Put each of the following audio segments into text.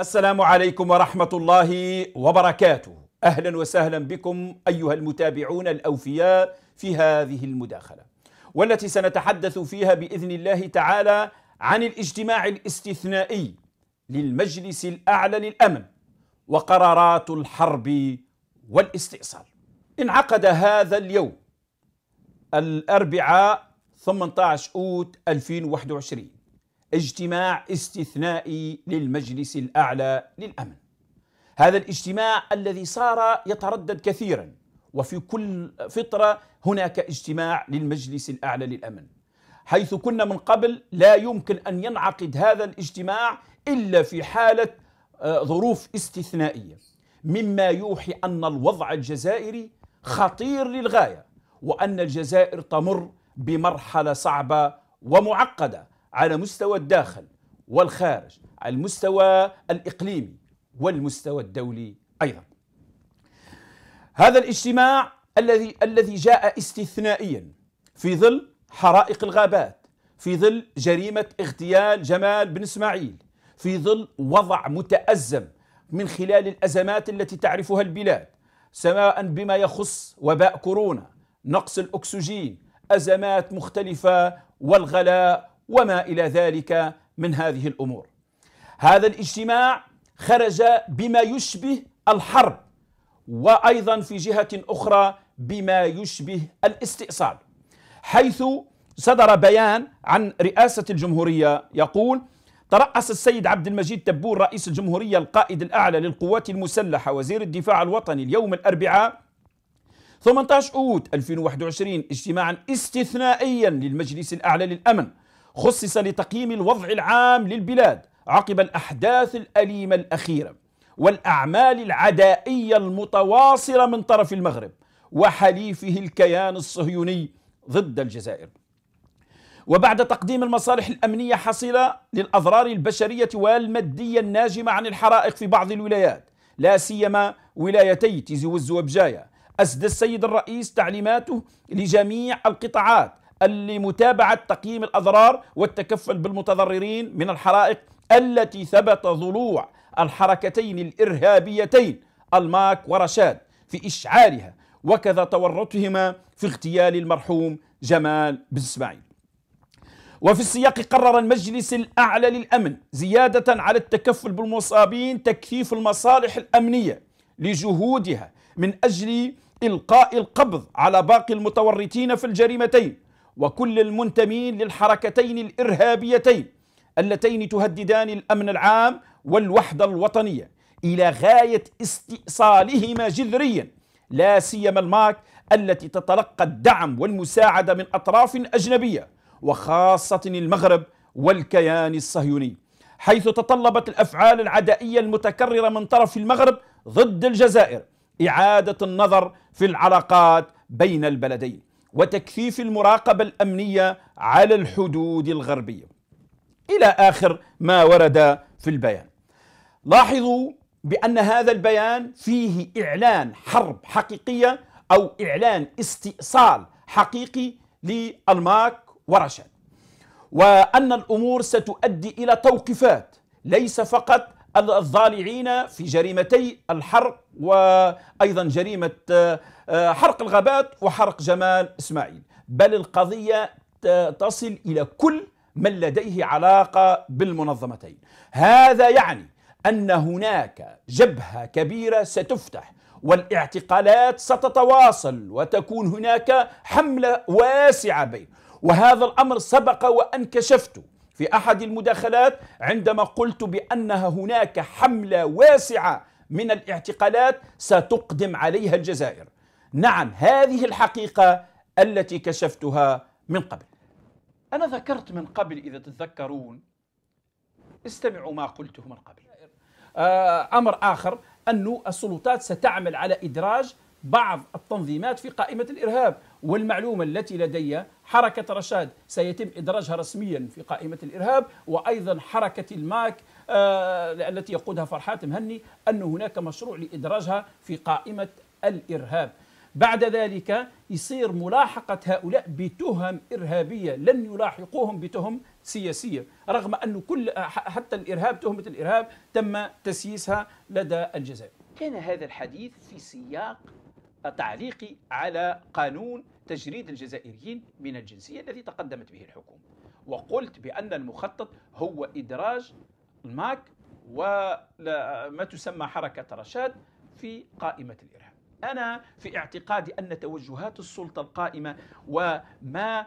السلام عليكم ورحمة الله وبركاته أهلا وسهلا بكم أيها المتابعون الأوفياء في هذه المداخلة والتي سنتحدث فيها بإذن الله تعالى عن الاجتماع الاستثنائي للمجلس الأعلى للأمن وقرارات الحرب والاستئصال انعقد هذا اليوم الأربعاء 18 أوت 2021 اجتماع استثنائي للمجلس الاعلى للامن. هذا الاجتماع الذي صار يتردد كثيرا وفي كل فتره هناك اجتماع للمجلس الاعلى للامن. حيث كنا من قبل لا يمكن ان ينعقد هذا الاجتماع الا في حاله آه، ظروف استثنائيه مما يوحي ان الوضع الجزائري خطير للغايه وان الجزائر تمر بمرحله صعبه ومعقده على مستوى الداخل والخارج على المستوى الإقليمي والمستوى الدولي أيضا هذا الاجتماع الذي الذي جاء استثنائيا في ظل حرائق الغابات في ظل جريمة اغتيال جمال بن اسماعيل في ظل وضع متأزم من خلال الأزمات التي تعرفها البلاد سواء بما يخص وباء كورونا نقص الأكسجين أزمات مختلفة والغلاء وما الى ذلك من هذه الامور. هذا الاجتماع خرج بما يشبه الحرب وايضا في جهه اخرى بما يشبه الاستئصال. حيث صدر بيان عن رئاسه الجمهوريه يقول: ترأس السيد عبد المجيد تبور رئيس الجمهورية القائد الأعلى للقوات المسلحة وزير الدفاع الوطني اليوم الأربعاء 18 أوت 2021 اجتماعا استثنائيا للمجلس الأعلى للأمن خصص لتقييم الوضع العام للبلاد عقب الأحداث الأليمة الأخيرة والأعمال العدائية المتواصلة من طرف المغرب وحليفه الكيان الصهيوني ضد الجزائر وبعد تقديم المصالح الأمنية حصيلة للأضرار البشرية والمادية الناجمة عن الحرائق في بعض الولايات لا سيما ولايتي تيزي وز وبجايه أسدى السيد الرئيس تعليماته لجميع القطاعات لمتابعة تقييم الأضرار والتكفل بالمتضررين من الحرائق التي ثبت ضلوع الحركتين الإرهابيتين الماك ورشاد في إشعارها وكذا تورطهما في اغتيال المرحوم جمال بن اسماعيل وفي السياق قرر المجلس الأعلى للأمن زيادة على التكفل بالمصابين تكثيف المصالح الأمنية لجهودها من أجل إلقاء القبض على باقي المتورطين في الجريمتين وكل المنتمين للحركتين الإرهابيتين اللتين تهددان الأمن العام والوحدة الوطنية إلى غاية استئصالهما جذريا لا سيما الماك التي تتلقى الدعم والمساعدة من أطراف أجنبية وخاصة المغرب والكيان الصهيوني حيث تطلبت الأفعال العدائية المتكررة من طرف المغرب ضد الجزائر إعادة النظر في العلاقات بين البلدين وتكثيف المراقبة الأمنية على الحدود الغربية إلى آخر ما ورد في البيان لاحظوا بأن هذا البيان فيه إعلان حرب حقيقية أو إعلان استئصال حقيقي لألماك ورشاد وأن الأمور ستؤدي إلى توقيفات ليس فقط الضالعين في جريمتي الحرب وأيضا جريمة آه، آه، حرق الغابات وحرق جمال إسماعيل بل القضية آه، تصل إلى كل من لديه علاقة بالمنظمتين هذا يعني أن هناك جبهة كبيرة ستفتح والاعتقالات ستتواصل وتكون هناك حملة واسعة بين وهذا الأمر سبق وأن كشفته في أحد المداخلات عندما قلت بأنها هناك حملة واسعة من الاعتقالات ستقدم عليها الجزائر نعم هذه الحقيقة التي كشفتها من قبل أنا ذكرت من قبل إذا تتذكرون استمعوا ما قلته من قبل آه، أمر آخر أن السلطات ستعمل على إدراج بعض التنظيمات في قائمة الإرهاب والمعلومة التي لدي حركة رشاد سيتم إدراجها رسميا في قائمة الإرهاب وأيضا حركة الماك آه التي يقودها فرحات مهني أن هناك مشروع لإدراجها في قائمة الإرهاب بعد ذلك يصير ملاحقة هؤلاء بتهم إرهابية لن يلاحقوهم بتهم سياسية رغم أن كل حتى الإرهاب تهمة الإرهاب تم تسييسها لدى الجزائر كان هذا الحديث في سياق تعليقي على قانون تجريد الجزائريين من الجنسية الذي تقدمت به الحكومة وقلت بأن المخطط هو إدراج الماك وما تسمى حركة رشاد في قائمة الإرهاب أنا في اعتقادي أن توجهات السلطة القائمة وما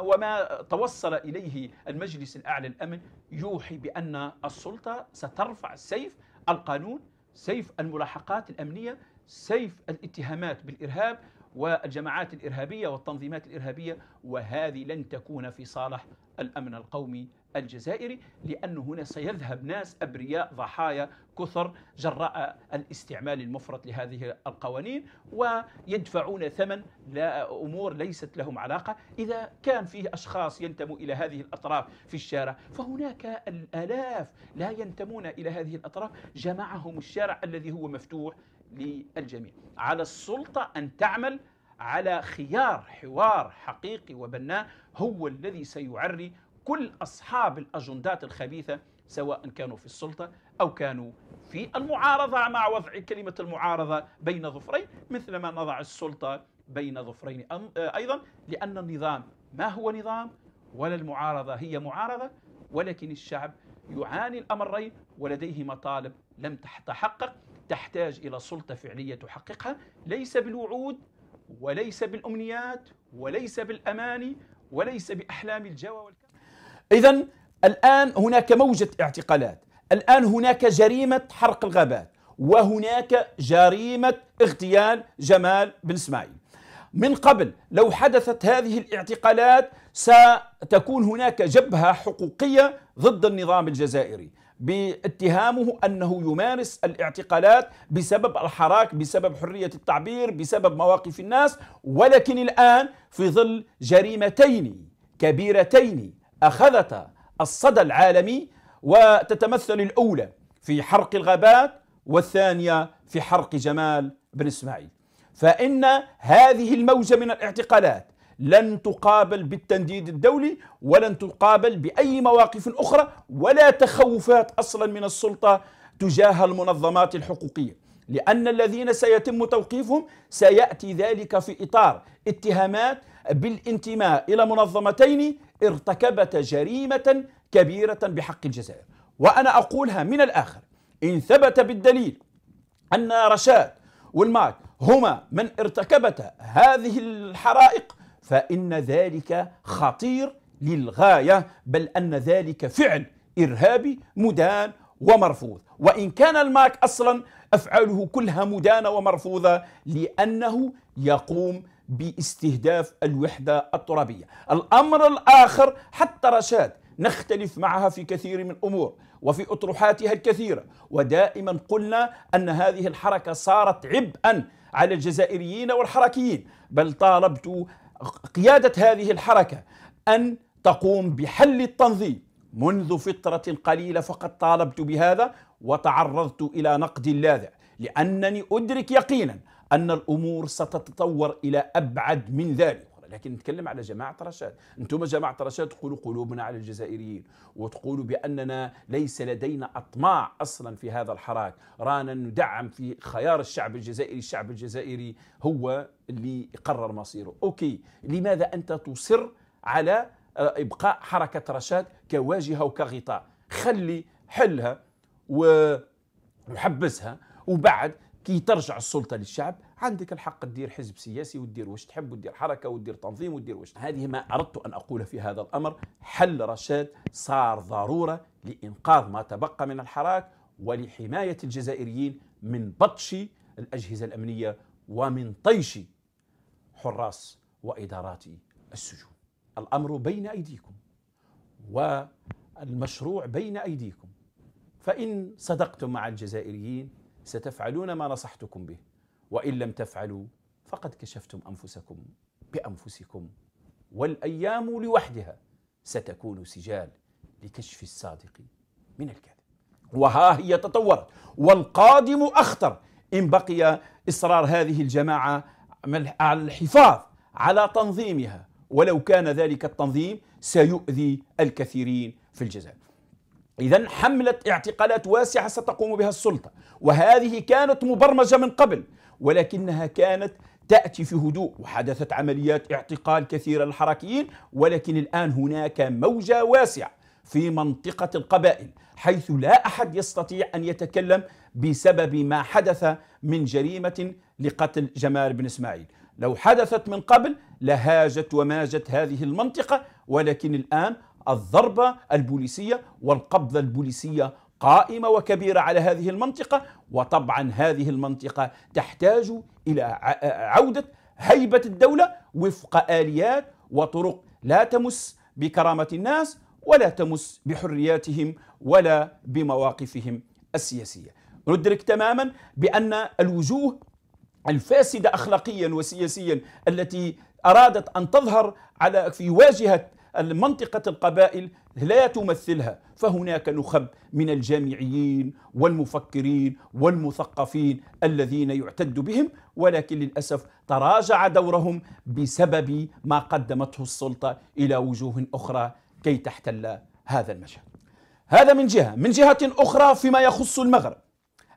وما توصل إليه المجلس الأعلى الأمن يوحي بأن السلطة سترفع السيف القانون سيف الملاحقات الأمنية سيف الاتهامات بالارهاب والجماعات الارهابيه والتنظيمات الارهابيه وهذه لن تكون في صالح الامن القومي الجزائري لأن هنا سيذهب ناس أبرياء ضحايا كثر جراء الاستعمال المفرط لهذه القوانين ويدفعون ثمن لا أمور ليست لهم علاقة إذا كان فيه أشخاص ينتموا إلى هذه الأطراف في الشارع فهناك الآلاف لا ينتمون إلى هذه الأطراف جمعهم الشارع الذي هو مفتوح للجميع على السلطة أن تعمل على خيار حوار حقيقي وبناء هو الذي سيعري كل أصحاب الأجندات الخبيثة سواء كانوا في السلطة أو كانوا في المعارضة مع وضع كلمة المعارضة بين ظفرين مثل ما نضع السلطة بين ظفرين آه، أيضا لأن النظام ما هو نظام ولا المعارضة هي معارضة ولكن الشعب يعاني الأمرين ولديه مطالب لم تتحقق تحتاج إلى سلطة فعلية تحققها ليس بالوعود وليس بالأمنيات وليس بالأماني وليس بأحلام الجوى إذا الآن هناك موجة اعتقالات الآن هناك جريمة حرق الغابات وهناك جريمة اغتيال جمال بن اسماعيل من قبل لو حدثت هذه الاعتقالات ستكون هناك جبهة حقوقية ضد النظام الجزائري باتهامه انه يمارس الاعتقالات بسبب الحراك بسبب حريه التعبير بسبب مواقف الناس ولكن الان في ظل جريمتين كبيرتين اخذتا الصدى العالمي وتتمثل الاولى في حرق الغابات والثانيه في حرق جمال بن اسماعيل فان هذه الموجه من الاعتقالات لن تقابل بالتنديد الدولي ولن تقابل بأي مواقف أخرى ولا تخوفات أصلا من السلطة تجاه المنظمات الحقوقية لأن الذين سيتم توقيفهم سيأتي ذلك في إطار اتهامات بالانتماء إلى منظمتين ارتكبت جريمة كبيرة بحق الجزائر وأنا أقولها من الآخر إن ثبت بالدليل أن رشاد والمارك هما من ارتكبتا هذه الحرائق فإن ذلك خطير للغاية بل أن ذلك فعل إرهابي مدان ومرفوض وإن كان المارك أصلا أفعاله كلها مدانة ومرفوضة لأنه يقوم باستهداف الوحدة الترابية الأمر الآخر حتى رشاد نختلف معها في كثير من الأمور وفي أطروحاتها الكثيرة ودائما قلنا أن هذه الحركة صارت عبئا على الجزائريين والحركيين بل طالبت قيادة هذه الحركة أن تقوم بحل التنظيم منذ فترة قليلة فقد طالبت بهذا وتعرضت إلى نقد لاذع لأنني أدرك يقينا أن الأمور ستتطور إلى أبعد من ذلك لكن نتكلم على جماعة رشاد أنتم جماعة رشاد تقولوا قلوبنا على الجزائريين وتقولوا بأننا ليس لدينا أطماع أصلا في هذا الحراك رانا ندعم في خيار الشعب الجزائري الشعب الجزائري هو اللي قرر مصيره أوكي لماذا أنت تصر على آه، إبقاء حركة رشاد كواجهة وكغطاء خلي حلها وحبسها وبعد كي ترجع السلطة للشعب عندك الحق تدير حزب سياسي وتدير واش تحب وتدير حركه وتدير تنظيم وتدير واش هذه ما اردت ان اقول في هذا الامر حل رشاد صار ضروره لانقاذ ما تبقى من الحراك ولحمايه الجزائريين من بطش الاجهزه الامنيه ومن طيش حراس وادارات السجون الامر بين ايديكم والمشروع بين ايديكم فان صدقتم مع الجزائريين ستفعلون ما نصحتكم به وإن لم تفعلوا فقد كشفتم أنفسكم بأنفسكم والأيام لوحدها ستكون سجال لكشف الصادق من الكاذب وها هي تطورت والقادم أخطر إن بقي إصرار هذه الجماعة على الحفاظ على تنظيمها ولو كان ذلك التنظيم سيؤذي الكثيرين في الجزائر إذا حملة اعتقالات واسعة ستقوم بها السلطة وهذه كانت مبرمجة من قبل ولكنها كانت تأتي في هدوء وحدثت عمليات اعتقال كثيرة للحركيين ولكن الآن هناك موجة واسعة في منطقة القبائل حيث لا أحد يستطيع أن يتكلم بسبب ما حدث من جريمة لقتل جمال بن إسماعيل لو حدثت من قبل لهاجت وماجت هذه المنطقة ولكن الآن الضربة البوليسية والقبضة البوليسية قائمة وكبيرة على هذه المنطقة وطبعا هذه المنطقة تحتاج إلى عودة هيبة الدولة وفق آليات وطرق لا تمس بكرامة الناس ولا تمس بحرياتهم ولا بمواقفهم السياسية ندرك تماما بأن الوجوه الفاسدة أخلاقيا وسياسيا التي أرادت أن تظهر على في واجهة المنطقة القبائل لا تمثلها فهناك نخب من الجامعيين والمفكرين والمثقفين الذين يعتد بهم ولكن للأسف تراجع دورهم بسبب ما قدمته السلطة إلى وجوه أخرى كي تحتل هذا المشهد هذا من جهة من جهة أخرى فيما يخص المغرب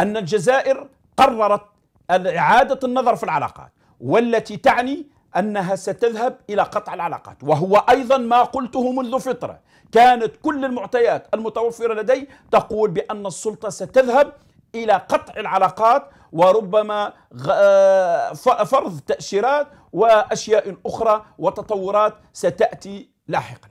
أن الجزائر قررت إعادة النظر في العلاقات والتي تعني أنها ستذهب إلى قطع العلاقات وهو أيضا ما قلته منذ فترة كانت كل المعطيات المتوفرة لدي تقول بأن السلطة ستذهب إلى قطع العلاقات وربما فرض تأشيرات وأشياء أخرى وتطورات ستأتي لاحقا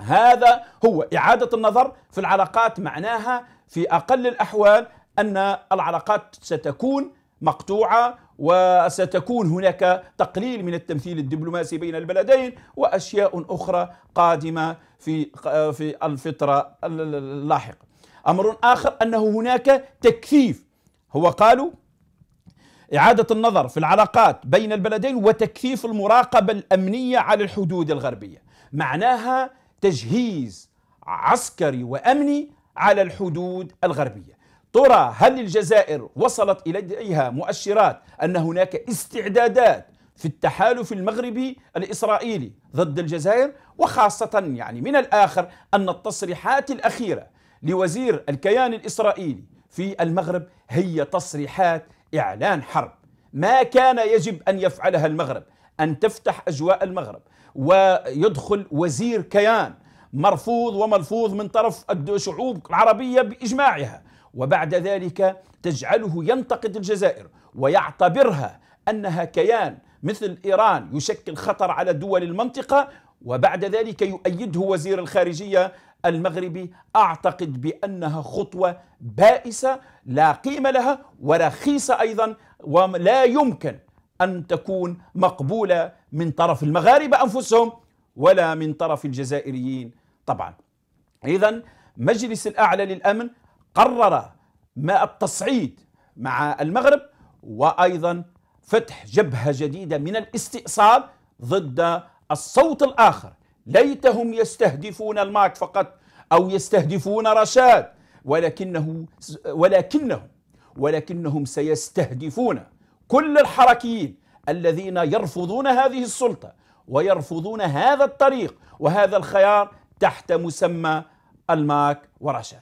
هذا هو إعادة النظر في العلاقات معناها في أقل الأحوال أن العلاقات ستكون مقطوعة وستكون هناك تقليل من التمثيل الدبلوماسي بين البلدين واشياء اخرى قادمه في في الفتره اللاحقه. امر اخر انه هناك تكثيف هو قالوا إعادة النظر في العلاقات بين البلدين وتكثيف المراقبة الأمنية على الحدود الغربية معناها تجهيز عسكري وأمني على الحدود الغربية ترى هل الجزائر وصلت إليها مؤشرات أن هناك استعدادات في التحالف المغربي الإسرائيلي ضد الجزائر وخاصة يعني من الآخر أن التصريحات الأخيرة لوزير الكيان الإسرائيلي في المغرب هي تصريحات إعلان حرب ما كان يجب أن يفعلها المغرب أن تفتح أجواء المغرب ويدخل وزير كيان مرفوض وملفوظ من طرف الشعوب العربية بإجماعها وبعد ذلك تجعله ينتقد الجزائر ويعتبرها انها كيان مثل ايران يشكل خطر على دول المنطقه وبعد ذلك يؤيده وزير الخارجيه المغربي اعتقد بانها خطوه بائسه لا قيمه لها ورخيصه ايضا ولا يمكن ان تكون مقبوله من طرف المغاربه انفسهم ولا من طرف الجزائريين طبعا اذا مجلس الاعلى للامن قرر ما التصعيد مع المغرب وايضا فتح جبهه جديده من الاستئصال ضد الصوت الاخر ليتهم يستهدفون الماك فقط او يستهدفون رشاد ولكنه ولكنهم ولكنهم سيستهدفون كل الحركيين الذين يرفضون هذه السلطه ويرفضون هذا الطريق وهذا الخيار تحت مسمى الماك ورشاد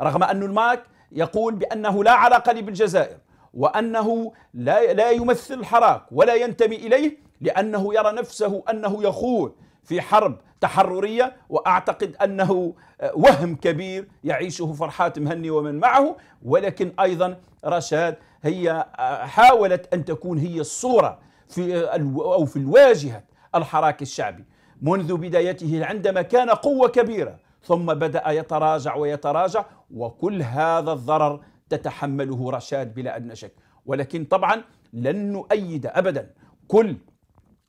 رغم أن الماك يقول بأنه لا علاقة لي بالجزائر وأنه لا, لا يمثل الحراك ولا ينتمي إليه لأنه يرى نفسه أنه يخوض في حرب تحررية وأعتقد أنه آه، وهم كبير يعيشه فرحات مهني ومن معه ولكن أيضا رشاد هي آه، حاولت أن تكون هي الصورة في آه، أو في الواجهة الحراك الشعبي منذ بدايته عندما كان قوة كبيرة ثم بدأ يتراجع ويتراجع وكل هذا الضرر تتحمله رشاد بلا أدنى شك ولكن طبعا لن نؤيد أبدا كل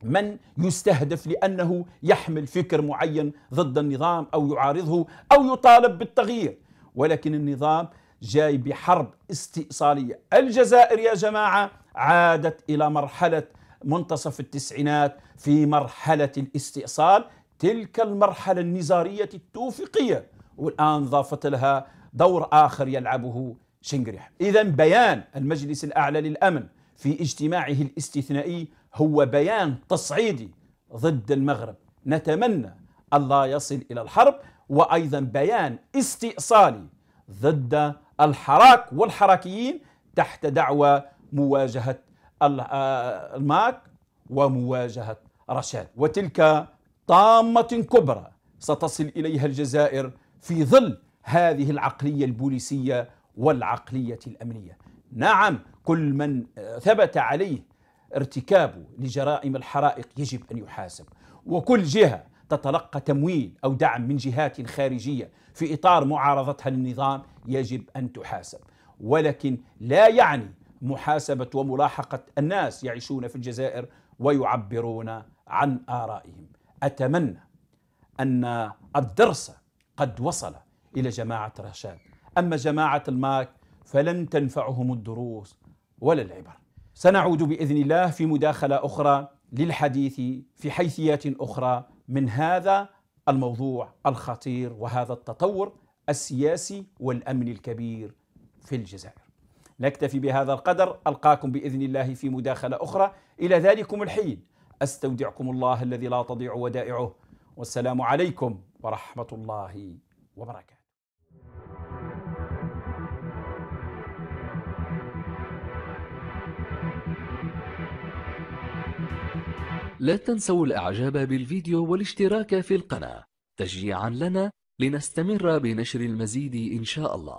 من يستهدف لأنه يحمل فكر معين ضد النظام أو يعارضه أو يطالب بالتغيير ولكن النظام جاي بحرب استئصالية الجزائر يا جماعة عادت إلى مرحلة منتصف التسعينات في مرحلة الاستئصال تلك المرحلة النزارية التوفيقية والآن ضافت لها دور آخر يلعبه شنجريح إذا بيان المجلس الأعلى للأمن في اجتماعه الاستثنائي هو بيان تصعيدي ضد المغرب نتمنى ألا يصل إلى الحرب وأيضا بيان استئصالي ضد الحراك والحركيين تحت دعوى مواجهة آه، الماك ومواجهة رشاد وتلك طامة كبرى ستصل إليها الجزائر في ظل هذه العقلية البوليسية والعقلية الأمنية نعم كل من آه، ثبت عليه ارتكابه لجرائم الحرائق يجب أن يحاسب وكل جهة تتلقى تمويل أو دعم من جهات خارجية في إطار معارضتها للنظام يجب أن تحاسب ولكن لا يعني محاسبة وملاحقة الناس يعيشون في الجزائر ويعبرون عن آرائهم أتمنى أن الدرس قد وصل إلى جماعة رشاد أما جماعة الماك فلن تنفعهم الدروس ولا العبر سنعود بإذن الله في مداخلة أخرى للحديث في حيثيات أخرى من هذا الموضوع الخطير وهذا التطور السياسي والأمن الكبير في الجزائر نكتفي بهذا القدر ألقاكم بإذن الله في مداخلة أخرى إلى ذلكم الحين استودعكم الله الذي لا تضيع ودائعه والسلام عليكم ورحمه الله وبركاته لا تنسوا الاعجاب بالفيديو والاشتراك في القناه تشجيعا لنا لنستمر بنشر المزيد ان شاء الله